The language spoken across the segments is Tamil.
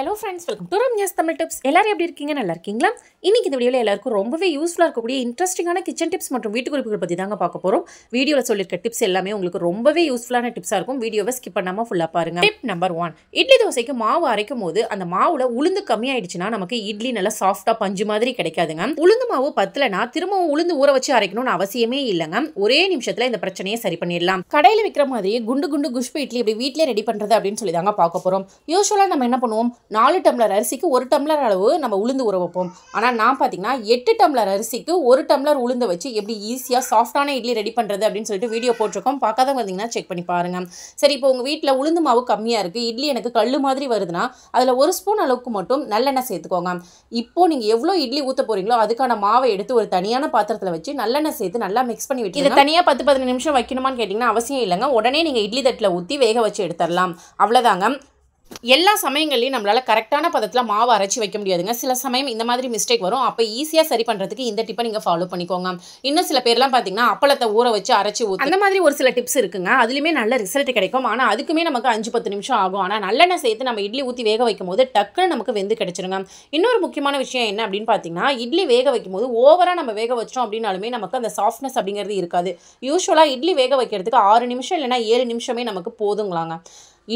hello friends welcome to Ramya's Tamil tips எல்லாரும் எப்படி இருக்கீங்க நல்லா இருக்கீங்களா இன்றைக்கி இந்த வீடியோவில் எல்லாருக்கும் ரொம்பவே யூஸ்ஃபுல்லாக இருக்கக்கூடிய இன்ட்ரெஸ்டிங்கான கிச்சன் டிப்ஸ் மற்றும் வீட்டு குறிப்புகள் பற்றி தாங்க பார்க்க போகிறோம் வீடியோவில் சொல்லியிருக்க டிப்ஸ் எல்லாமே உங்களுக்கு ரொம்பவே யூஸ்ஃபுல்லான டிப்ஸாக இருக்கும் வீடியோவை ஸ்கிப் பண்ணாமல் ஃபுல்லாக பாருங்கள் டிப் நம்பர் ஒன் இட்லி தோசைக்கு மாவு அரைக்கும் போது அந்த மாவில் உளுந்து கம்மியாயிடுச்சுன்னா நமக்கு இட்லி நல்லா சாஃப்டாக பஞ்சு மாதிரி கிடைக்காதுங்க உளுந்து மாவு பத்தலைனா திரும்பவும் உளுந்து ஊற வச்சு அரைக்கணும்னு அவசியமே இல்லைங்க ஒரே நிமிஷத்தில் இந்த பிரச்சனையை சரி பண்ணிடலாம் கடையில் விற்கிற மாதிரியே குண்டு குண்டு குஷ்பு இட்லி இப்படி வீட்டிலே ரெடி பண்ணுறது அப்படின்னு சொல்லி தாங்க பார்க்க போகிறோம் யூஸ்வலாக நம்ம என்ன பண்ணுவோம் நாலு டம்ளர் அரிசிக்கு ஒரு டம்ளர் அளவு நம்ம உளுந்து உற வைப்போம் ஆனால் நான் பார்த்தீங்கன்னா எட்டு டம்ளர் அரிசிக்கு ஒரு டம்ளர் உளுந்து வச்சு எப்படி ஈஸியாக சாஃப்டான இட்லி ரெடி பண்ணுறது அப்படின்னு சொல்லிட்டு வீடியோ போட்டிருக்கோம் பார்க்காத வந்தீங்கன்னா செக் பண்ணி பாருங்கள் சரி இப்போ உங்கள் வீட்டில் உளுந்து மாவு கம்மியாக இருக்குது இட்லி எனக்கு கல் மாதிரி வருதுன்னா அதில் ஒரு ஸ்பூன் அளவுக்கு மட்டும் நல்லெண்ணெய் சேர்த்துக்கோங்க இப்போ நீங்கள் எவ்வளோ இட்லி ஊற்ற போகிறீங்களோ அதுக்கான மாவை எடுத்து ஒரு தனியான பாத்திரத்தில் வச்சு நல்லெண்ணெய் சேர்த்து நல்லா மிக்ஸ் பண்ணி விட்டு இதை தனியாக பத்து பதினஞ்சு நிமிஷம் வைக்கணுமான்னு கேட்டிங்கன்னா அவசியம் இல்லைங்க உடனே நீங்கள் இட்லி தட்டில் ஊற்றி வேக வச்சு எடுத்துடலாம் அவ்வளோதாங்க எல்லா சமயங்கள்லையும் நம்மளால் கரெக்டான பதத்தில் மாவு அரைச்சி வைக்க முடியாதுங்க சில சமயம் இந்த மாதிரி மிஸ்டேக் வரும் அப்போ ஈஸியாக சரி பண்ணுறதுக்கு இந்த டிப்பை நீங்கள் ஃபாலோ பண்ணிக்கோங்க இன்னும் சில பேர்லாம் பார்த்தீங்கன்னா அப்பளத்தை ஊற வச்சு அரைச்சி ஊற்றி அந்த மாதிரி ஒரு சில டிப்ஸ் இருக்குங்க அதுலேயுமே நல்ல ரிசல்ட் கிடைக்கும் ஆனால் அதுக்குமே நமக்கு அஞ்சு பத்து நிமிஷம் ஆகும் ஆனால் நல்லெண்ணெய் சேர்த்து நம்ம இட்லி ஊற்றி வேக வைக்கும் போது டக்குன்னு நமக்கு வெந்து கிடச்சிருங்க இன்னொரு முக்கியமான விஷயம் என்ன அப்படின்னு பார்த்தீங்கன்னா இட்லி வேக வைக்கும் போது ஓவராக நம்ம வேக வச்சோம் அப்படின்னாலுமே நமக்கு அந்த சாஃப்ட்னஸ் அப்படிங்கிறது இருக்காது யூஸ்வலாக இட்லி வேக வைக்கிறதுக்கு ஆறு நிமிஷம் இல்லைனா ஏழு நிமிஷமே நமக்கு போதுங்களாங்க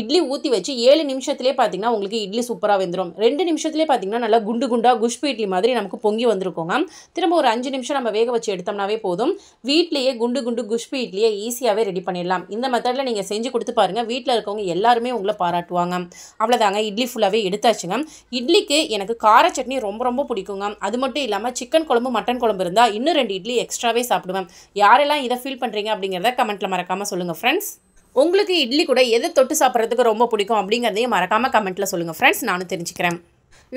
இட்லி ஊற்றி வச்சு ஏழு நிமிஷத்துலேயே பார்த்தீங்கன்னா உங்களுக்கு இட்லி சூப்பராக வந்துடும் ரெண்டு நிமிஷத்துலேயே பார்த்தீங்கன்னா நல்லா குண்டு குண்டாக குஷ்பு இட்லி மாதிரி நமக்கு பொங்கி வந்திருக்கோங்க திரும்ப ஒரு அஞ்சு நிமிஷம் நம்ம வேக வச்சு எடுத்தோம்னாவே போதும் வீட்லேயே குண்டு குண்டு குஷ்பு இட்லியை ஈஸியாகவே ரெடி பண்ணிடலாம் இந்த மெத்தடில் நீங்கள் செஞ்சு கொடுத்து பாருங்கள் வீட்டில் இருக்கவங்க எல்லாருமே உங்களை பாராட்டுவாங்க அவ்வளோதாங்க இட்லி ஃபுல்லாகவே எடுத்தாச்சுங்க இட்லிக்கு எனக்கு கார சட்னி ரொம்ப ரொம்ப பிடிக்குங்க அது மட்டும் இல்லாமல் சிக்கன் குழம்பு மட்டன் குழம்பு இருந்தால் இன்னும் ரெண்டு இட்லி எக்ஸ்ட்ராவே சாப்பிடுவேன் யாரெல்லாம் இதை ஃபீல் பண்ணுறீங்க அப்படிங்கிறத கமெண்ட்டில் மறக்காமல் சொல்லுங்கள் ஃப்ரெண்ட்ஸ் உங்களுக்கு இட்லி கூட எதை தொட்டு சாப்பிட்றதுக்கு ரொம்ப பிடிக்கும் அப்படிங்கிறதையும் மறக்காமல் கமெண்ட்டில் சொல்லுங்கள் ஃப்ரெண்ட்ஸ் நானும் தெரிஞ்சுக்கிறேன்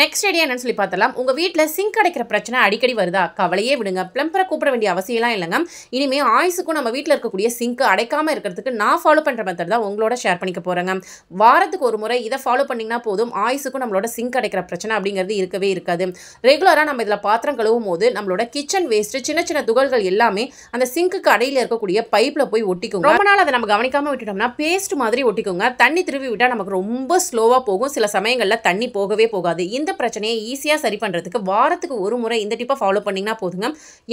நெக்ஸ்ட் ஐடியா என்னன்னு சொல்லி பார்த்தலாம் உங்கள் வீட்டில் சிங்க் அடைக்கிற பிரச்சனை அடிக்கடி வருதா கவலையே விடுங்க பிளம்பரை கூப்பிட வேண்டிய அவசியம்லாம் இல்லைங்க இனிமேல் ஆயுசுக்கும் நம்ம வீட்டில் இருக்கக்கூடிய சிங்க் அடைக்காமல் இருக்கிறதுக்கு நான் ஃபாலோ பண்ணுற மெத்தட் தான் உங்களோட ஷேர் பண்ணிக்க போகிறேங்க வாரத்துக்கு ஒரு முறை இதை ஃபாலோ பண்ணிங்கன்னா போதும் ஆயுசுக்கும் நம்மளோட சிங்க் அடைக்கிற பிரச்சனை அப்படிங்கிறது இருக்கவே இருக்காது ரெகுலராக நம்ம இதில் பாத்திரம் கழுவும் போது நம்மளோட கிச்சன் வேஸ்ட்டு சின்ன சின்ன துகள்கள் எல்லாமே அந்த சிங்க்குக்கு அடையில் இருக்கக்கூடிய பைப்பில் போய் ஒட்டிக்கோங்க ரொம்ப நாள் அதை நம்ம கவனிக்காமல் விட்டுட்டோம்னா பேஸ்ட் மாதிரி ஒட்டிக்கோங்க தண்ணி திருவி விட்டால் நமக்கு ரொம்ப ஸ்லோவாக போகும் சில சமயங்களில் தண்ணி போகவே போகாது இந்த பிரச்சனையை ஈஸியாக சரி பண்ணுறதுக்கு வாரத்துக்கு ஒரு முறை இந்த டிப்பை ஃபாலோ பண்ணிங்கன்னா போதுங்க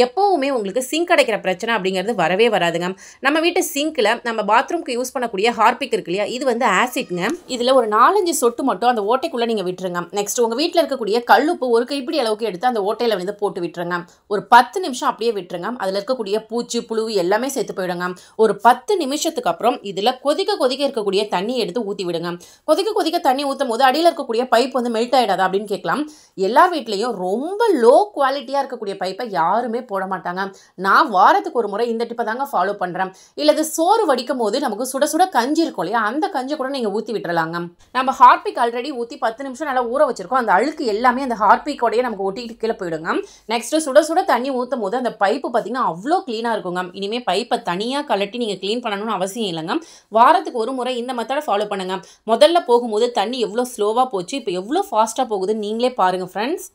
எப்போவுமே உங்களுக்கு சிங்க் அடைக்கிற பிரச்சனை அப்படிங்கிறது வரவே வராதுங்க நம்ம வீட்டு சிங்க்கில் நம்ம பாத்ரூம்க்கு யூஸ் பண்ணக்கூடிய ஹார்பிக் இருக்கு இல்லையா இது வந்து ஆசிட்ங்க இதில் ஒரு நாலஞ்சு சொட்டு மட்டும் அந்த ஓட்டைக்குள்ளே நீங்கள் விட்டுருங்க நெக்ஸ்ட் உங்கள் வீட்டில் இருக்கக்கூடிய கல்லுப்பு ஒரு கைப்பிடி அளவுக்கு எடுத்து அந்த ஓட்டையில் வந்து போட்டு விட்டுருங்க ஒரு பத்து நிமிஷம் அப்படியே விட்டுருங்க அதில் இருக்கக்கூடிய பூச்சி புழு எல்லாமே சேர்த்து போயிடுங்க ஒரு பத்து நிமிஷத்துக்கு அப்புறம் இதில் கொதிக்க கொதிக்க இருக்கக்கூடிய தண்ணி எடுத்து ஊற்றி விடுங்க கொதிக்க கொதிக்க தண்ணி ஊற்றும் போது அடியில் இருக்கக்கூடிய பைப் வந்து மெல்ட் ஆகிடாத கூடாது அப்படின்னு கேட்கலாம் எல்லார் வீட்லேயும் ரொம்ப லோ குவாலிட்டியாக இருக்கக்கூடிய பைப்பை யாருமே போட மாட்டாங்க நான் வாரத்துக்கு ஒரு முறை இந்த டிப்பை தாங்க ஃபாலோ பண்ணுறேன் இல்லது சோறு வடிக்கும் போது நமக்கு சுட சுட கஞ்சி இருக்கும் இல்லையா அந்த கஞ்சி கூட நீங்கள் ஊற்றி விட்டுறலாங்க நம்ம ஹார்பிக் ஆல்ரெடி ஊற்றி பத்து நிமிஷம் நல்லா ஊற வச்சிருக்கோம் அந்த அழுக்கு எல்லாமே அந்த ஹார்பிக்கோடையே நமக்கு ஒட்டிட்டு கீழே போயிடுங்க நெக்ஸ்ட் சுட சுட தண்ணி ஊற்றும் போது அந்த பைப்பு பார்த்தீங்கன்னா அவ்வளோ க்ளீனாக இருக்குங்க இனிமேல் பைப்பை தனியாக கலட்டி நீங்கள் க்ளீன் பண்ணணும்னு அவசியம் இல்லைங்க வாரத்துக்கு ஒரு முறை இந்த மெத்தடை ஃபாலோ பண்ணுங்க முதல்ல போகும்போது தண்ணி எவ்வளோ ஸ்லோவாக போச்சு இப்போ எவ்வளோ ஃபாஸ்ட்டாக போகுதுன்னு நீங்களே பாருங்கள் ஃப்ரெண்ட்ஸ்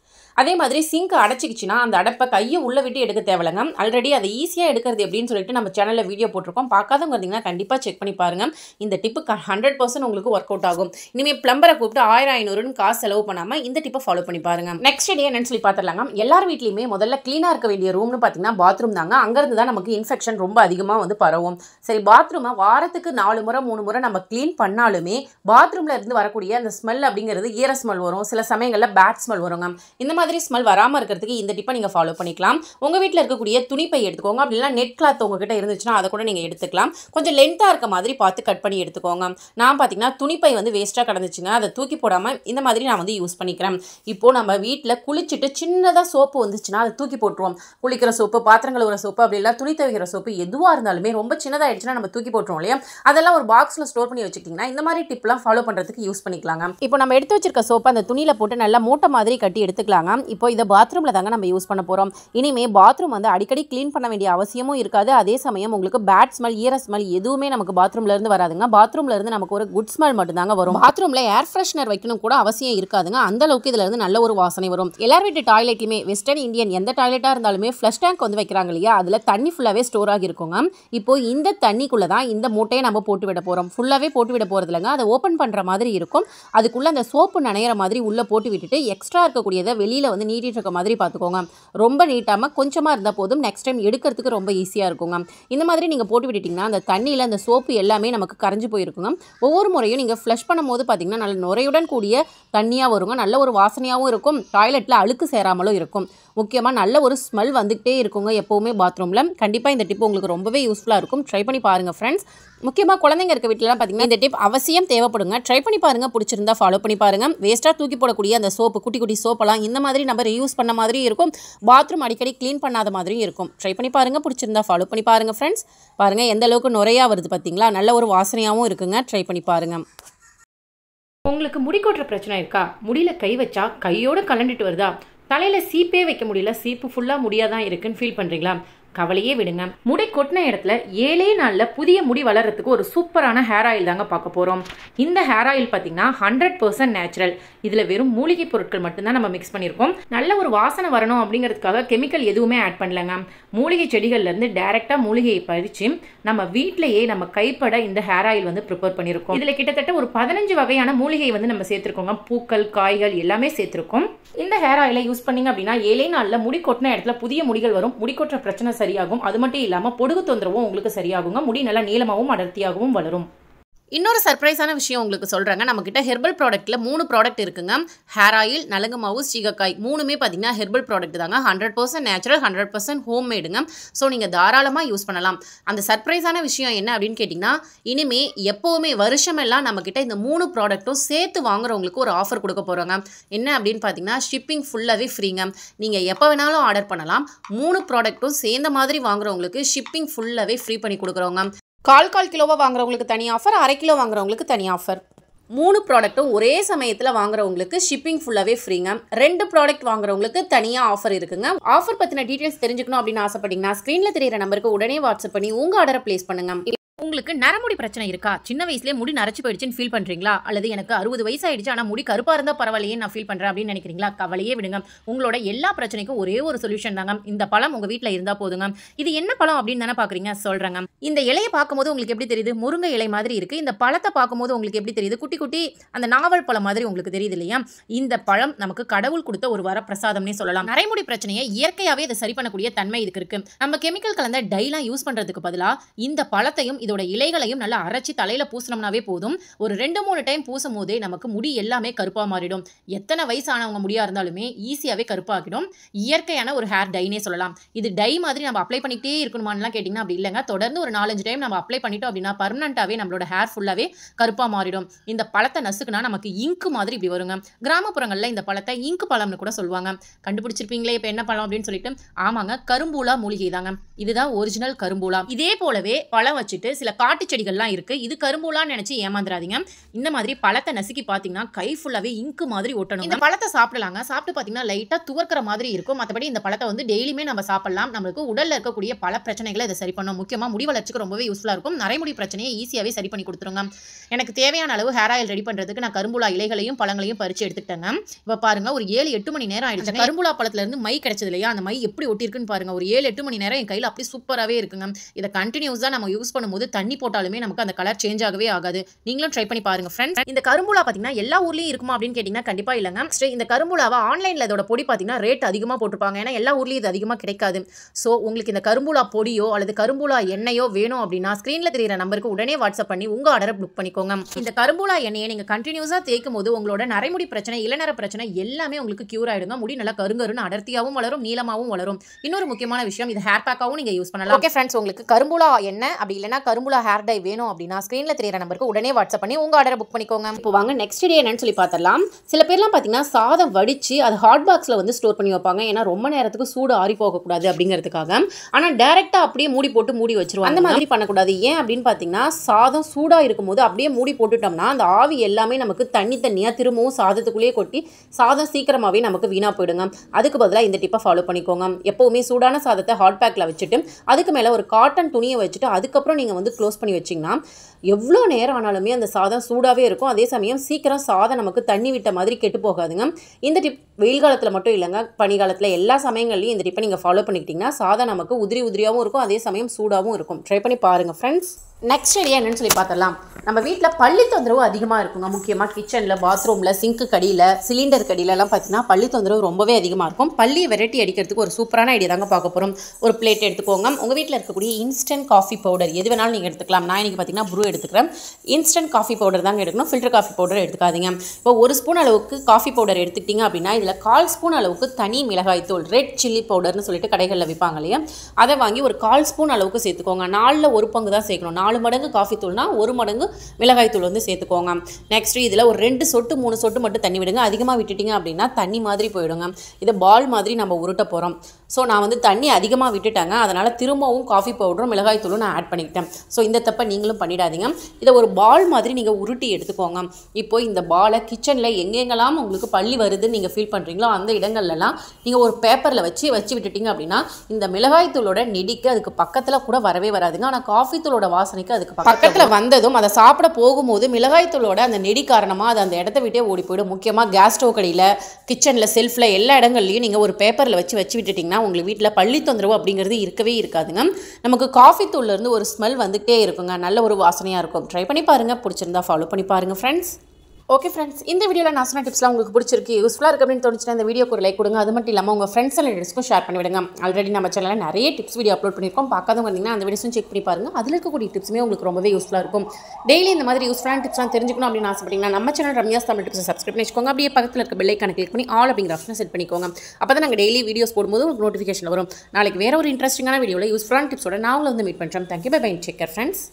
அதே மாதிரி சிங்க் அடைச்சிக்கிச்சின்னா அந்த அடைப்பை கையை உள்ளே விட்டு எடுக்க தேவைங்க ஆல்ரெடி அதை ஈஸியாக எடுக்கிறது அப்படின்னு சொல்லிட்டு நம்ம சேனலில் வீடியோ போட்டிருக்கோம் பார்க்காதவங்க இருந்தீங்கன்னா கண்டிப்பாக செக் பண்ணி பாருங்கள் இந்த டிப்பு ஹண்ட்ரட் பர்சன்ட் உங்களுக்கு ஒர்க் அவுட் ஆகும் இனிமேல் பிளம்பரை கூப்பிட்டு ஆயிரம் ஐநூறுன்னு காசு செலவு பண்ணாமல் இந்த டிப்பை ஃபாலோ பண்ணி பாருங்க நெக்ஸ்ட் டே என்னன்னு சொல்லி பார்த்துடலாங்க எல்லார் வீட்லையுமே முதல்ல க்ளீனாக இருக்க வேண்டிய ரூம்னு பார்த்தீங்கன்னா பாத்ரூம் தாங்க அங்கேருந்து தான் நமக்கு இன்ஃபெக்ஷன் ரொம்ப அதிகமாக வந்து பரவும் சரி பாத்ரூமை வாரத்துக்கு நாலு முறை மூணு முறை நம்ம க்ளீன் பண்ணாலுமே பாத்ரூமில் இருந்து வரக்கூடிய அந்த ஸ்மெல் அப்படிங்கிறது ஈர ஸ்மெல் வரும் சில சமயங்களில் பேட் ஸ்மெல் வருங்க இந்த மாதிரி ஸ்மெல் வராமல் இருக்கிறதுக்கு இந்த டிப்பை நீங்கள் ஃபாலோ பண்ணிக்கலாம் உங்கள் வீட்டில் இருக்கக்கூடிய துணிப்பை எடுத்துக்கோங்க அப்படின்னா நெட் கிளாத் உங்ககிட்ட இருந்துச்சுன்னா அதை கூட நீங்கள் எடுத்துக்கலாம் கொஞ்சம் லென்த்தாக இருக்க மாதிரி பார்த்து கட் பண்ணி எடுத்துக்கோங்க நான் பார்த்தீங்கன்னா துணிப்பை வந்து வேஸ்ட்டாக கிடந்துச்சுங்க அதை தூக்கி போடாமல் இந்த மாதிரி நான் வந்து யூஸ் பண்ணிக்கிறேன் இப்போது நம்ம வீட்டில் குளிச்சுட்டு சின்னதாக சோப்பு வந்துச்சுன்னா அதை தூக்கி போட்டுருவோம் குளிக்கிற சோப்பு பாத்திரம் கழுவுற சோப்பு அப்படிலாம் துணி துவைக்கிற சோப்பு எதுவாக இருந்தாலுமே ரொம்ப சின்னதாக ஆயிடுச்சுன்னா நம்ம தூக்கி போட்டுருவோம் இல்லையா அதெல்லாம் ஒரு பாக்ஸில் ஸ்டோர் பண்ணி வச்சுக்கிட்டிங்கன்னா இந்த மாதிரி டிப்லாம் ஃபாலோ பண்ணுறதுக்கு யூஸ் பண்ணிக்கலாங்க இப்போ நம்ம எடுத்து வச்சிருக்க சோப்பை அந்த துணியில் போட்டு நல்லா மூட்டை மாதிரி கட்டி எடுத்துக்கலாம் கொடுத்துருக்காங்க இப்போ இதை பாத்ரூமில் தாங்க நம்ம யூஸ் பண்ண போகிறோம் இனிமேல் பாத்ரூம் வந்து அடிக்கடி க்ளீன் பண்ண வேண்டிய அவசியமும் இருக்காது அதே சமயம் உங்களுக்கு பேட் ஸ்மெல் ஈர ஸ்மெல் எதுவுமே நமக்கு பாத்ரூம்லேருந்து வராதுங்க பாத்ரூம்லேருந்து நமக்கு ஒரு குட் ஸ்மெல் மட்டும்தாங்க வரும் பாத்ரூமில் ஏர் ஃப்ரெஷ்னர் வைக்கணும் கூட அவசியம் இருக்காதுங்க அந்த அளவுக்கு இதுலேருந்து நல்ல ஒரு வாசனை வரும் எல்லார் வீட்டு டாய்லெட்லையுமே வெஸ்டர்ன் இந்தியன் எந்த டாய்லெட்டாக இருந்தாலுமே ஃப்ளஷ் டேங்க் வந்து வைக்கிறாங்க இல்லையா அதில் தண்ணி ஃபுல்லாகவே ஸ்டோர் ஆகியிருக்குங்க இப்போ இந்த தண்ணிக்குள்ளே தான் இந்த மூட்டையை நம்ம போட்டு விட போகிறோம் ஃபுல்லாகவே போட்டு விட போகிறது இல்லைங்க அதை ஓப்பன் பண்ணுற மாதிரி இருக்கும் அதுக்குள்ளே அந்த சோப்பு நனையிற மாதிரி உள்ளே போட்டு விட்டுட்டு எக்ஸ்ட்ரா இருக்கக்கூடியதை வெளியில் வந்து நீட்டிகிட்டு இருக்க மாதிரி பார்த்துக்கோங்க ரொம்ப நீட்டாமல் கொஞ்சமாக இருந்தால் போதும் நெக்ஸ்ட் டைம் எடுக்கிறதுக்கு ரொம்ப ஈஸியாக இருக்குங்க இந்த மாதிரி நீங்கள் போட்டு விட்டுட்டிங்கன்னா அந்த தண்ணியில் அந்த சோப்பு எல்லாமே நமக்கு கரைஞ்சி போயிருக்குங்க ஒவ்வொரு முறையும் நீங்கள் ஃப்ளஷ் பண்ணும்போது பார்த்திங்கன்னா நல்ல நுரையுடன் கூடிய தண்ணியாக வருங்க நல்ல ஒரு வாசனையாகவும் இருக்கும் டாய்லெட்டில் அழுக்கு சேராமலும் இருக்கும் முக்கியமாக நல்ல ஒரு ஸ்மெல் வந்துக்கிட்டே இருக்குங்க எப்போவுமே பாத்ரூமில் கண்டிப்பாக இந்த டிப் உங்களுக்கு ரொம்பவே யூஸ்ஃபுல்லாக இருக்கும் ட்ரை பண்ணி பாருங்கள் ஃப்ரெண்ட்ஸ் முக்கியமாக குழந்தைங்க இருக்க வீட்டிலலாம் பார்த்தீங்கன்னா இந்த டிப் அவசியம் தேவைப்படுங்க ட்ரை பண்ணி பாருங்கள் பிடிச்சிருந்தா ஃபாலோ பண்ணி பாருங்கள் வேஸ்ட்டாக தூக்கி போடக்கூடிய அந்த சோப்பு குட்டி குட்டி சோப்பெல்லாம் இந்த மாதிரி நம்ம ரீயூஸ் பண்ண மாதிரியும் இருக்கும் பாத்ரூம் அடிக்கடி க்ளீன் பண்ணாத மாதிரியும் இருக்கும் ட்ரை பண்ணி பாருங்கள் பிடிச்சிருந்தா ஃபாலோ பண்ணி பாருங்கள் ஃப்ரெண்ட்ஸ் பாருங்கள் எந்த அளவுக்கு நுரையாக வருது பார்த்தீங்களா நல்ல ஒரு வாசனையாகவும் இருக்குங்க ட்ரை பண்ணி பாருங்க உங்களுக்கு முடி கொட்டுற பிரச்சனை இருக்கா முடியில கை வச்சா கையோட கலண்டுட்டு வருதா தலையில் சீப்பே வைக்க முடியல சீப்பு ஃபுல்லாக முடியாதான் இருக்குன்னு ஃபீல் பண்ணுறீங்களா கவலையே விடுங்க முடி கொட்டின இடத்துல ஏழே நாளில் புதிய முடி வளர்கிறதுக்கு ஒரு சூப்பரான ஹேர் ஆயில் தாங்க பார்க்க போகிறோம் இந்த ஹேர் ஆயில் பார்த்தீங்கன்னா ஹண்ட்ரட் பர்சன்ட் நேச்சுரல் இதில் வெறும் மூலிகை பொருட்கள் மட்டும்தான் நம்ம மிக்ஸ் பண்ணியிருக்கோம் நல்ல ஒரு வாசனை வரணும் அப்படிங்கிறதுக்காக கெமிக்கல் எதுவுமே ஆட் பண்ணலங்க மூலிகை செடிகள்லேருந்து டேரெக்டாக மூலிகையை பறித்து நம்ம வீட்டிலேயே நம்ம கைப்பட இந்த ஹேர் ஆயில் வந்து ப்ரிப்பேர் பண்ணியிருக்கோம் இதில் கிட்டத்தட்ட ஒரு பதினஞ்சு வகையான மூலிகை வந்து நம்ம சேர்த்துருக்கோங்க பூக்கள் காய்கள் எல்லாமே சேர்த்துருக்கோம் இந்த ஹேர் ஆயிலை யூஸ் பண்ணிங்க அப்படின்னா ஏழே நாளில் முடி கொட்டின இடத்துல புதிய முடிகள் வரும் முடி கொட்டுற பிரச்சனை சரியாகும் அது மட்டும் இல்லாமல் பொடுகு தொந்தரவும் உங்களுக்கு சரியாகுங்க முடி நல்லா நீளமாகவும் அடர்த்தியாகவும் வளரும் இன்னொரு சர்ப்ரைஸான விஷயம் உங்களுக்கு சொல்கிறாங்க நம்மக்கிட்ட ஹெர்பல் ப்ராடக்ட்டில் மூணு ப்ராடக்ட் இருக்குங்க ஹேர் ஆயில் நலங்கு மாவு சீகக்காய் மூணுமே பார்த்தீங்கன்னா ஹெர்பல் ப்ராடக்ட் தாங்க hundred percent natural hundred percent home மேடுங்க ஸோ நீங்கள் தாராளமாக யூஸ் பண்ணலாம் அந்த சர்ப்ரைஸான விஷயம் என்ன அப்படின்னு கேட்டிங்கன்னா இனிமேல் எப்போவுமே வருஷமெல்லாம் நம்மக்கிட்ட இந்த மூணு ப்ராடக்ட்டும் சேர்த்து வாங்குறவங்களுக்கு ஒரு ஆஃபர் கொடுக்க போகிறாங்க என்ன அப்படின்னு பார்த்தீங்கன்னா ஷிப்பிங் ஃபுல்லாகவே ஃப்ரீங்க நீங்கள் எப்போ வேணாலும் ஆர்டர் பண்ணலாம் மூணு ப்ராடக்ட்டும் சேர்ந்த மாதிரி வாங்குறவங்களுக்கு ஷிப்பிங் ஃபுல்லாகவே ஃப்ரீ பண்ணி கொடுக்குறவங்க கால் கால் கிலோவாக வாங்குறவங்களுக்கு தனி ஆஃபர் அரை கிலோ வாங்குறவங்களுக்கு தனி ஆஃபர் மூணு ப்ராடக்ட்டும் ஒரே சமயத்தில் வாங்குறவங்களுக்கு ஷிப்பிங் ஃபுல்லாகவே ஃப்ரீங்க ரெண்டு ப்ராடக்ட் வாங்குறவங்களுக்கு தனியாக ஆஃபர் இருக்குங்க ஆஃபர் பற்றின டீட்டெயில்ஸ் தெரிஞ்சுக்கணும் அப்படின்னு ஆசைப்பட்டீங்கன்னா ஸ்க்ரீனில் தெரியிற நம்பருக்கு உடனே வாட்ஸ்அப் பண்ணி உங்கள் ஆர்டரை ப்ளேஸ் பண்ணுங்கள் உங்களுக்கு நரமுடி பிரச்சனை இருக்கா சின்ன வயசுலயே முடி நரைச்சு போயிடுச்சுன்னு ஃபீல் பண்றீங்களா அல்லது எனக்கு அறுபது வயசு ஆயிடுச்சு ஆனா முடி கருப்பா இருந்தா பரவாயில்லையே நான் ஃபீல் பண்றேன் அப்படின்னு நினைக்கிறீங்களா கவலையே விடுங்க உங்களோட எல்லா பிரச்சனைக்கும் ஒரே ஒரு சொல்யூஷன் தாங்க இந்த பழம் உங்க வீட்டுல இருந்தா போதுங்க இது என்ன பழம் அப்படின்னு தானே பாக்குறீங்க சொல்றேங்க இந்த இலையை பார்க்கும்போது உங்களுக்கு எப்படி தெரியுது முருங்கை இலை மாதிரி இருக்கு இந்த பழத்தை பார்க்கும்போது உங்களுக்கு எப்படி தெரியுது குட்டி குட்டி அந்த நாவல் பழம் மாதிரி உங்களுக்கு தெரியுது இல்லையா இந்த பழம் நமக்கு கடவுள் கொடுத்த ஒரு வர பிரசாதம்னே சொல்லலாம் நரைமுடி பிரச்சனையை இயற்கையாகவே இதை சரி பண்ணக்கூடிய தன்மை இதுக்கு இருக்கு நம்ம கெமிக்கல் கலந்த டைலாம் யூஸ் பண்றதுக்கு பதிலாக இந்த பழத்தையும் இதோட அதோட இலைகளையும் நல்லா அரைச்சி தலையில பூசினோம்னாவே போதும் ஒரு ரெண்டு மூணு டைம் பூசும் போதே நமக்கு முடி எல்லாமே கருப்பா மாறிடும் எத்தனை வயசானவங்க முடியா இருந்தாலுமே ஈஸியாவே கருப்பாகிடும் இயற்கையான ஒரு ஹேர் டைனே சொல்லலாம் இது டை மாதிரி நம்ம அப்ளை பண்ணிக்கிட்டே இருக்கணுமான்லாம் கேட்டிங்கன்னா அப்படி இல்லைங்க தொடர்ந்து ஒரு நாலஞ்சு டைம் நம்ம அப்ளை பண்ணிட்டோம் அப்படின்னா பர்மனண்ட்டாகவே நம்மளோட ஹேர் ஃபுல்லாகவே கருப்பாக மாறிடும் இந்த பழத்தை நசுக்குனா நமக்கு இங்கு மாதிரி இப்படி வருங்க கிராமப்புறங்களில் இந்த பழத்தை இங்கு பழம்னு கூட சொல்லுவாங்க கண்டுபிடிச்சிருப்பீங்களே இப்போ என்ன பழம் அப்படின்னு சொல்லிட்டு ஆமாங்க கரும்பூலா மூலிகை தாங்க இதுதான் ஒரிஜினல் கரும்பூலா இதே போலவே பழம் வச்சுட்டு சில காட்டு செடிகள்லாம் இருக்குது இது கரும்புலாம் நினச்சி ஏமாந்துடாதீங்க இந்த மாதிரி பழத்தை நசுக்கி பார்த்தீங்கன்னா கை ஃபுல்லாகவே இங்கு மாதிரி ஒட்டணும் இந்த பழத்தை சாப்பிடலாங்க சாப்பிட்டு பார்த்தீங்கன்னா லைட்டாக துவர்க்கிற மாதிரி இருக்கும் மற்றபடி இந்த பழத்தை வந்து டெய்லியுமே நம்ம சாப்பிடலாம் நம்மளுக்கு உடலில் இருக்கக்கூடிய பல பிரச்சனைகளை இதை சரி பண்ணும் முக்கியமாக முடி வளர்ச்சிக்கு ரொம்பவே யூஸ்ஃபுல்லாக இருக்கும் நரைமுடி பிரச்சனையை ஈஸியாகவே சரி பண்ணி கொடுத்துருங்க எனக்கு தேவையான அளவு ஹேர் ஆயில் ரெடி பண்ணுறதுக்கு நான் கரும்புலா இலைகளையும் பழங்களையும் பறித்து எடுத்துட்டேன் இப்போ பாருங்கள் ஒரு ஏழு எட்டு மணி நேரம் ஆயிடுச்சு கரும்புலா பழத்துலேருந்து மை கிடைச்சது இல்லையா அந்த மை எப்படி ஒட்டிருக்குன்னு பாருங்கள் ஒரு ஏழு எட்டு மணி நேரம் என் கையில் அப்படியே சூப்பராகவே இருக்குங்க இதை கண்டினியூஸாக நம்ம யூஸ் பண்ணும்போது வந்து தண்ணி போட்டாலுமே நமக்கு அந்த கலர் சேஞ்ச் ஆகவே ஆகாது நீங்களும் ட்ரை பண்ணி பாருங்க ஃப்ரெண்ட்ஸ் இந்த கரும்புலா பார்த்தீங்கன்னா எல்லா ஊர்லயும் இருக்குமா அப்படின்னு கேட்டீங்கன்னா கண்டிப்பா இல்லைங்க இந்த கரும்புலாவை ஆன்லைன்ல இதோட பொடி பார்த்தீங்கன்னா ரேட் அதிகமாக போட்டுருப்பாங்க ஏன்னா எல்லா ஊர்லயும் இது அதிகமாக கிடைக்காது ஸோ உங்களுக்கு இந்த கரும்புலா பொடியோ அல்லது கரும்புலா எண்ணெயோ வேணும் அப்படின்னா ஸ்கிரீன்ல தெரியிற நம்பருக்கு உடனே வாட்ஸ்அப் பண்ணி உங்க ஆர்டரை புக் பண்ணிக்கோங்க இந்த கரும்புலா எண்ணெயை நீங்க கண்டினியூஸா தேய்க்கும் போது உங்களோட நரைமுடி பிரச்சனை இளநர பிரச்சனை எல்லாமே உங்களுக்கு க்யூர் ஆயிடுங்க முடி நல்லா கருங்கருன்னு அடர்த்தியாகவும் வளரும் நீளமாகவும் வளரும் இன்னொரு முக்கியமான விஷயம் இது ஹேர் பேக்காகவும் நீங்க யூஸ் பண்ணலாம் ஓகே ஃப்ரெண்ட்ஸ் உங்களுக்கு கரும்புலா எண்ணெய் அப்படி இல்லைன்னா கரும்புலா ஹேர் டை வேணும் அப்படின்னா ஸ்க்ரீனில் தெரியற நம்பருக்கு உடனே வாட்ஸ்அப் பண்ணி உங்க ஆர்டரை புக் பண்ணிக்கோங்க இப்போ வாங்க நெக்ஸ்ட் டே என்னன்னு சொல்லி பார்த்தலாம் சில பேர்லாம் பார்த்தீங்கன்னா சாதம் வடிச்சு அது ஹாட் பாக்ஸ்ல வந்து ஸ்டோர் பண்ணி வைப்பாங்க ஏன்னா ரொம்ப நேரத்துக்கு சூடு ஆறி போகக்கூடாது அப்படிங்கிறதுக்காக ஆனால் டேரக்டா அப்படியே மூடி போட்டு மூடி வச்சிருவாங்க அந்த மாதிரி பண்ணக்கூடாது ஏன் அப்படின்னு பார்த்தீங்கன்னா சாதம் சூடாக இருக்கும்போது அப்படியே மூடி போட்டுட்டோம்னா அந்த ஆவி எல்லாமே நமக்கு தண்ணி தண்ணியா திரும்பவும் சாதத்துக்குள்ளேயே கொட்டி சாதம் சீக்கிரமாகவே நமக்கு வீணாக போயிடுங்க அதுக்கு பதிலாக இந்த டிப்பை ஃபாலோ பண்ணிக்கோங்க எப்போவுமே சூடான சாதத்தை ஹாட் பேக்கில் வச்சுட்டு அதுக்கு மேலே ஒரு காட்டன் துணியை வச்சுட்டு அதுக்கப்புறம் நீங்கள் வந்து வந்து க்ளோஸ் பண்ணி வச்சிங்கன்னா எவ்வளோ நேரம் ஆனாலுமே அந்த சாதம் சூடாகவே இருக்கும் அதே சமயம் சீக்கிரம் சாதம் நமக்கு தண்ணி விட்ட மாதிரி கெட்டு போகாதுங்க இந்த டிப் வெயில் காலத்தில் மட்டும் இல்லைங்க காலத்தில் எல்லா சமயங்கள்லையும் இந்த டிப்பை நீங்கள் ஃபாலோ பண்ணிக்கிட்டிங்கன்னா சாதம் நமக்கு உதிரி உதிரியாகவும் இருக்கும் அதே சமயம் சூடாகவும் இருக்கும் ட்ரை பண்ணி பாருங்கள் ஃப்ரெண்ட்ஸ் நெக்ஸ்ட் ஏரியா என்னென்னு சொல்லி பார்த்துடலாம் நம்ம வீட்டில் பள்ளி தொந்தரவு அதிகமாக இருக்குங்க முக்கியமாக கிச்சனில் பாத்ரூமில் சிங்க்கு கடியில் சிலிண்டர் கடியிலலாம் பார்த்தீங்கன்னா பள்ளி தொந்தரவு ரொம்பவே அதிகமாக இருக்கும் பள்ளி வெரைட்டி அடிக்கிறதுக்கு ஒரு சூப்பரான ஐடியா தாங்க பார்க்க போகிறோம் ஒரு பிளேட் எடுத்துக்கோங்க உங்கள் வீட்டில் இருக்கக்கூடிய இன்ஸ்டன்ட் காஃபி பவுடர் எது வேணாலும் நீங்கள் எடுத்துக்கலாம் நான் இன்றைக்கி பார்த்தீங்கன்னா ப்ரூ எடுத்துக்கிறேன் இன்ஸ்டன்ட் காஃபி பவுடர் தாங்க எடுக்கணும் ஃபில்டர் காஃபி பவுடர் எடுத்துக்காதீங்க இப்போ ஒரு ஸ்பூன் அளவுக்கு காஃபி பவுடர் எடுத்துக்கிட்டிங்க அப்படின்னா இதில் கால் ஸ்பூன் அளவுக்கு தனி மிளகாய் தூள் ரெட் சில்லி பவுடர்னு சொல்லிட்டு கடைகளில் விற்பாங்க இல்லையா அதை வாங்கி ஒரு கால் ஸ்பூன் அளவுக்கு சேர்த்துக்கோங்க நாலில் ஒரு பங்கு தான் சேர்க்கணும் நாலு மடங்கு காஃபி தூள்னா ஒரு மடங்கு மிளகாய் தூள் வந்து சேர்த்துக்கோங்க நெக்ஸ்ட் இதில் ஒரு ரெண்டு சொட்டு மூணு சொட்டு மட்டும் தண்ணி விடுங்க அதிகமாக விட்டுட்டிங்க அப்படின்னா தண்ணி மாதிரி போயிடுங்க இதை பால் மாதிரி நம்ம உருட்ட போகிறோம் ஸோ நான் வந்து தண்ணி அதிகமாக விட்டுட்டாங்க அதனால் திரும்பவும் காஃபி பவுடரும் மிளகாய் தூளும் நான் ஆட் பண்ணிக்கிட்டேன் ஸோ இந்த தப்பை நீங்களும் பண்ணிடாதீங்க இதை ஒரு பால் மாதிரி நீங்கள் உருட்டி எடுத்துக்கோங்க இப்போ இந்த பாலை கிச்சனில் எங்கெங்கெல்லாம் உங்களுக்கு பள்ளி வருதுன்னு நீங்கள் ஃபீல் பண்ணுறீங்களோ அந்த இடங்கள்லாம் நீங்கள் ஒரு பேப்பரில் வச்சு வச்சு விட்டுட்டீங்க அப்படின்னா இந்த மிளகாய் தூளோட நெடிக்கு அதுக்கு பக்கத்தில் கூட வரவே வராதுங்க ஆனால் காஃபி தூளோட வாசனைக்கு அதுக்கு பக்கத்தில் வந்ததும் அதை சாப்பிட போகும்போது மிளகாய் தூளோட அந்த நெடி காரணமாக அது அந்த இடத்த விட்டே ஓடி போயிடும் முக்கியமாக கேஸ் ஸ்டோவ் கடையில் கிச்சனில் செல்ஃபில் எல்லா இடங்கள்லையும் நீங்கள் ஒரு பேப்பரில் வச்சு வச்சு விட்டுட்டிங்கன்னா இருந்துச்சுன்னா உங்களுக்கு வீட்டில் பள்ளி தொந்தரவு அப்படிங்கிறது இருக்கவே இருக்காதுங்க நமக்கு காஃபி தூள்லேருந்து ஒரு ஸ்மெல் வந்துகிட்டே இருக்குங்க நல்ல ஒரு வாசனையாக இருக்கும் ட்ரை பண்ணி பாருங்கள் பிடிச்சிருந்தா ஃபாலோ பண்ணி பாருங்கள் ஃப்ரெண்ட்ஸ் ஓகே ஃப்ரெண்ட்ஸ் இந்த வீடியோவில் நான் சொன்ன டிப்ஸ்லாம் உங்களுக்கு பிடிச்சிருக்கு யூஸ்ஃபுல்லாக இருக்குது அப்படின்னு தோணுச்சுன்னா இந்த வீடியோக்கு ஒரு லைக் கொடுங்க அது மட்டும் இல்லாமல் உங்கள் ஃப்ரெண்ட்ஸ் ரிலேட்டிவ்ஸ்க்கும் ஷேர் பண்ணிவிடுங்க ஆல்ரெடி நம்ம சேனலில் நிறைய டிப்ஸ் வீடியோ அப்லோட் பண்ணியிருக்கோம் பார்க்காதவங்க வந்தீங்கன்னா அந்த வீடியோஸும் செக் பண்ணி பாருங்கள் அதில் இருக்கக்கூடிய டிப்ஸுமே உங்களுக்கு ரொம்பவே யூஸ்ஃபுல்லாக இருக்கும் டெய்லி இந்த மாதிரி யூஸ்ஃபுல்லான டிப்ஸ்லாம் தெரிஞ்சுக்கணும் அப்படின்னு ஆசைப்பட்டீங்கன்னா நம்ம channel Ramya Tamil tips subscribe பண்ணிக்கோங்க அப்படியே பக்கத்தில் இருக்க கணக்கு கிளிக் பண்ணி ஆல் அப்படிங்கிற ஆப்ஷன் செட் பண்ணிக்கோங்க அப்போ தான் நாங்கள் டெய்லி வீடியோஸ் போடும்போது உங்களுக்கு நோட்டிஃபிகேஷன் வரும் நாளைக்கு வேறு ஒரு இன்ட்ரெஸ்டிங்கான வீடியோவில் யூஸ்ஃபுல்லான டிப்ஸோட நான் உங்களை வந்து மீட் பண்ணுறேன் தேங்க்யூ பை பை செக்கர் ஃப்ரெண்ட்ஸ்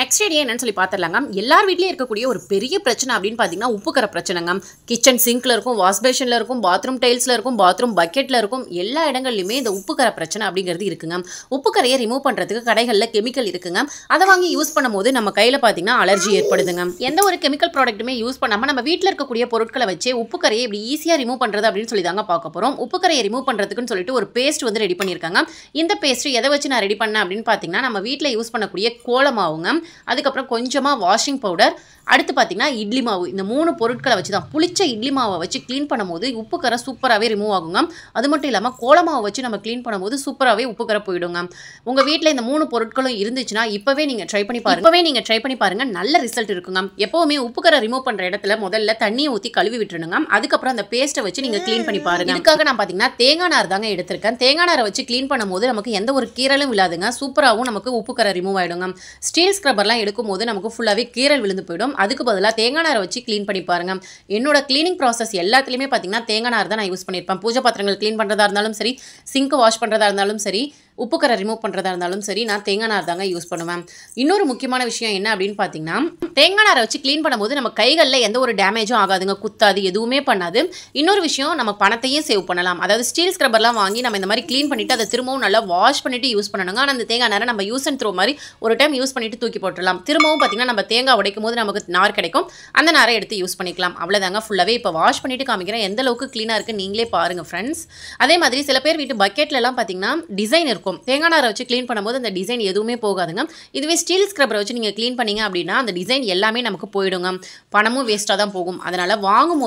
நெக்ஸ்ட் ஐடியா என்னன்னு சொல்லி பார்த்துடலாங்க எல்லார் வீட்லேயும் இருக்கக்கூடிய ஒரு பெரிய பிரச்சனை அப்படின்னு பார்த்தீங்கன்னா உப்புக்கர பிரச்சனைங்க கிச்சன் சிங்க்கில் இருக்கும் வாஷ் பேஷனில் இருக்கும் பாத்ரூம் டைல்ஸில் இருக்கும் பாத்ரூம் பக்கெட்டில் இருக்கும் எல்லா இடங்கள்லையுமே இந்த உப்புக்கர பிரச்சனை அப்படிங்கிறது இருக்குங்க உப்புக்கரையை ரிமூவ் பண்ணுறதுக்கு கடைகளில் கெமிக்கல் இருக்குங்க அதை வாங்கி யூஸ் பண்ணும்போது நம்ம கையில் பார்த்தீங்கன்னா அலர்ஜி ஏற்படுதுங்க எந்த ஒரு கெமிக்கல் ப்ராடக்ட்டுமே யூஸ் பண்ணாமல் நம்ம வீட்டில் இருக்கக்கூடிய பொருட்களை வச்சு உப்புக்கரையை இப்படி ஈஸியாக ரிமூவ் பண்ணுறது அப்படின்னு சொல்லி தாங்க பார்க்க போகிறோம் உப்புக்கரையை ரிமூவ் பண்ணுறதுக்குன்னு சொல்லிட்டு ஒரு பேஸ்ட் வந்து ரெடி பண்ணியிருக்காங்க இந்த பேஸ்ட் எதை வச்சு நான் ரெடி பண்ணேன் அப்படின்னு பார்த்தீங்கன்னா நம்ம வீட்டில் யூஸ் பண்ணக்கூடிய கோலமாகவுங்க அதுக்கப்புறம் கொஞ்சமாக வாஷிங் பவுடர் அடுத்து பார்த்திங்கன்னா இட்லி மாவு இந்த மூணு பொருட்களை வச்சு தான் புளிச்ச இட்லி மாவை வச்சு க்ளீன் பண்ணும்போது உப்பு கரை சூப்பராகவே ரிமூவ் ஆகுங்க அது மட்டும் இல்லாமல் கோலமாவை வச்சு நம்ம க்ளீன் பண்ணும்போது சூப்பராகவே உப்பு கரை போயிடுங்க உங்கள் வீட்டில் இந்த மூணு பொருட்களும் இருந்துச்சுன்னா இப்போவே நீங்கள் ட்ரை பண்ணி பாருங்க இப்போவே நீங்கள் ட்ரை பண்ணி பாருங்கள் நல்ல ரிசல்ட் இருக்குங்க எப்போவுமே உப்பு கரை ரிமூவ் பண்ணுற இடத்துல முதல்ல தண்ணியை ஊற்றி கழுவி விட்டுருங்க அதுக்கப்புறம் அந்த பேஸ்ட்டை வச்சு நீங்கள் க்ளீன் பண்ணி பாருங்க இதுக்காக நான் பார்த்தீங்கன்னா தேங்காய் நார் தாங்க எடுத்திருக்கேன் தேங்காய் நாரை வச்சு க்ளீன் பண்ணும்போது நமக்கு எந்த ஒரு கீரலும் இல்லாதுங்க சூப்பராகவும் நமக்கு உப்பு கரை ரிமூவ் ஆகிடுங்க ஸ்டீல் ஸ்க்ரப் ரப்பர்லாம் எடுக்கும் போது நமக்கு ஃபுல்லாகவே கீரல் விழுந்து போயிடும் அதுக்கு பதிலாக தேங்காய் நாரை வச்சு க்ளீன் பண்ணி பாருங்கள் என்னோட க்ளீனிங் ப்ராசஸ் எல்லாத்துலேயுமே பார்த்தீங்கன்னா தேங்காய் நார் தான் நான் யூஸ் பண்ணியிருப்பேன் பூஜை பாத்திரங்கள் க்ளீன் பண்ணுறதா இருந்தாலும் சரி சிங்க் வாஷ் பண்ணுறதா இருந்தாலும் சரி உப்புக்கரை ரிமூவ் பண்ணுறதா இருந்தாலும் சரி நான் தேங்காய் நார் தாங்க யூஸ் பண்ணுவேன் இன்னொரு முக்கியமான விஷயம் என்ன அப்படின்னு பார்த்தீங்கன்னா தேங்காய் நாரை வச்சு க்ளீன் பண்ணும்போது நம்ம கைகளில் எந்த ஒரு டேமேஜும் ஆகாதுங்க குத்தாது எதுவுமே பண்ணாது இன்னொரு விஷயம் நம்ம பணத்தையும் சேவ் பண்ணலாம் அதாவது ஸ்டீல் ஸ்க்ரப்பர்லாம் வாங்கி நம்ம இந்த மாதிரி க்ளீன் பண்ணிவிட்டு அதை திரும்பவும் நல்லா வாஷ் பண்ணிவிட்டு யூஸ் பண்ணணுங்க ஆனால் அந்த தேங்காய் நாரை நம்ம யூஸ் அண்ட் த்ரோ மாதிரி ஒரு டைம் யூஸ் பண்ணிவிட்டு தூக்கி போட்டுடலாம் திரும்பவும் பார்த்திங்கன்னா நம்ம தேங்காய் உடைக்கும் போது நமக்கு நார் கிடைக்கும் அந்த நாரை எடுத்து யூஸ் பண்ணிக்கலாம் அவ்வளோதாங்க ஃபுல்லாகவே இப்போ வாஷ் பண்ணிவிட்டு காமிக்கிறேன் எந்த அளவுக்கு க்ளீனாக இருக்குது நீங்களே பாருங்கள் ஃப்ரெண்ட்ஸ் அதே மாதிரி சில பேர் வீட்டு பக்கெட்லலாம் பார்த்திங்கன்னா டிசைன் இருக்கும் இருக்கும் தேங்காய் நாரை வச்சு க்ளீன் பண்ணும்போது அந்த டிசைன் எதுவுமே போகாதுங்க இதுவே ஸ்டீல் ஸ்க்ரப்பரை வச்சு நீங்கள் க்ளீன் பண்ணிங்க அப்படின்னா அந்த டிசைன் எல்லாமே நமக்கு போயிடுங்க பணமும் வேஸ்ட்டாக தான் போகும் அதனால் வாங்கும்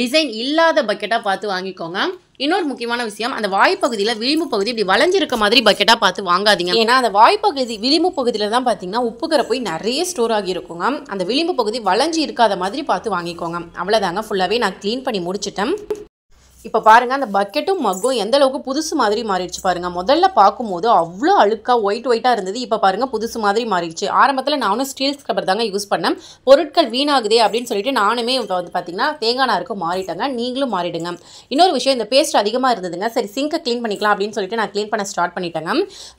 டிசைன் இல்லாத பக்கெட்டாக பார்த்து வாங்கிக்கோங்க இன்னொரு முக்கியமான விஷயம் அந்த வாய்ப்பகுதியில் விளிம்பு பகுதி இப்படி வளைஞ்சிருக்க மாதிரி பக்கெட்டாக பார்த்து வாங்காதீங்க ஏன்னா அந்த வாய்ப்பகுதி விளிம்பு பகுதியில் தான் பார்த்தீங்கன்னா உப்புக்கரை போய் நிறைய ஸ்டோர் ஆகியிருக்குங்க அந்த விளிம்பு பகுதி வளைஞ்சி இருக்காத மாதிரி பார்த்து வாங்கிக்கோங்க அவ்வளோதாங்க ஃபுல்லாகவே நான் க்ளீன் பண்ணி முடிச்சிட்டேன் இப்போ பாருங்கள் அந்த பக்கெட்டும் மக்கும் எந்த அளவுக்கு புதுசு மாதிரி மாறிடுச்சு பாருங்கள் முதல்ல பார்க்கும்போது அவ்வளோ அழுக்காக ஒயிட் ஒயிட்டாக இருந்தது இப்போ பாருங்கள் புதுசு மாதிரி மாறிடுச்சு ஆரம்பத்தில் நானும் ஸ்டீல் ஸ்க்ரப்பர் தாங்க யூஸ் பண்ணேன் பொருட்கள் வீணாகுதே அப்படின்னு சொல்லிட்டு நானுமே வந்து பார்த்தீங்கன்னா தேங்காய் நாருக்கு மாறிட்டேங்க நீங்களும் மாறிடுங்க இன்னொரு விஷயம் இந்த பேஸ்ட் அதிகமாக இருந்ததுங்க சரி சிங்கை க்ளீன் பண்ணிக்கலாம் அப்படின்னு சொல்லிட்டு நான் க்ளீன் பண்ண ஸ்டார்ட் பண்ணிட்டேங்க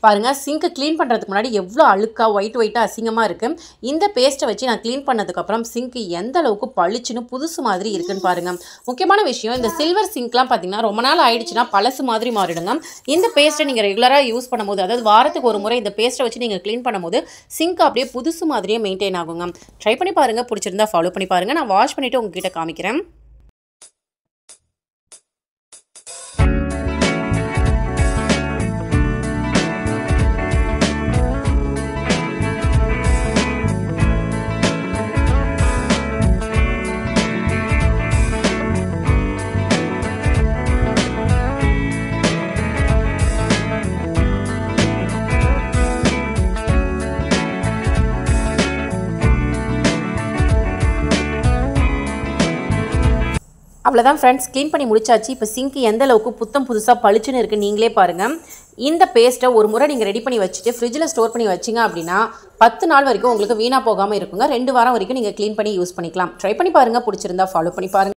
பாருங்கள் சிங்கை க்ளீன் பண்ணுறதுக்கு முன்னாடி எவ்வளோ அழுக்காக ஒயிட் ஒயிட்டாக அசிங்கமாக இருக்குது இந்த பேஸ்ட்டை வச்சு நான் க்ளீன் பண்ணதுக்கப்புறம் சிங்க் எந்த அளவுக்கு பளிச்சுன்னு புதுசு மாதிரி இருக்குன்னு பாருங்கள் முக்கியமான விஷயம் இந்த சில்வர் சிங்க் இதுக்கெலாம் பார்த்தீங்கன்னா ரொம்ப நாள் ஆயிடுச்சுன்னா பழசு மாதிரி மாறிடுங்க இந்த பேஸ்ட்டை நீங்கள் ரெகுலராக யூஸ் பண்ணும்போது அதாவது வாரத்துக்கு ஒரு முறை இந்த பேஸ்ட்டை வச்சு நீங்கள் க்ளீன் பண்ணும்போது சிங்க் அப்படியே புதுசு மாதிரியே மெயின்டைன் ஆகுங்க ட்ரை பண்ணி பாருங்கள் பிடிச்சிருந்தா ஃபாலோ பண்ணி பாருங்கள் நான் வாஷ் பண்ணிவிட்டு உங்ககிட்ட காமிக்கிறேன் அவ்வளோதான் ஃப்ரெண்ட்ஸ் க்ளீன் பண்ணி முடிச்சாச்சு இப்போ சிங்க்கு எந்த அளவுக்கு புத்தம் புதுசாக பளிச்சுன்னு இருக்குது நீங்களே பாருங்கள் இந்த பேஸ்ட்டை ஒரு முறை நீங்கள் ரெடி பண்ணி வச்சுட்டு ஃப்ரிட்ஜில் ஸ்டோர் பண்ணி வச்சிங்க அப்படின்னா பத்து நாள் வரைக்கும் உங்களுக்கு வீணாக போகாமல் இருக்குங்க ரெண்டு வாரம் வரைக்கும் நீங்கள் க்ளீன் பண்ணி யூஸ் பண்ணிக்கலாம் ட்ரை பண்ணி பாருங்கள் பிடிச்சிருந்தா ஃபாலோ பண்ணி பாருங்கள்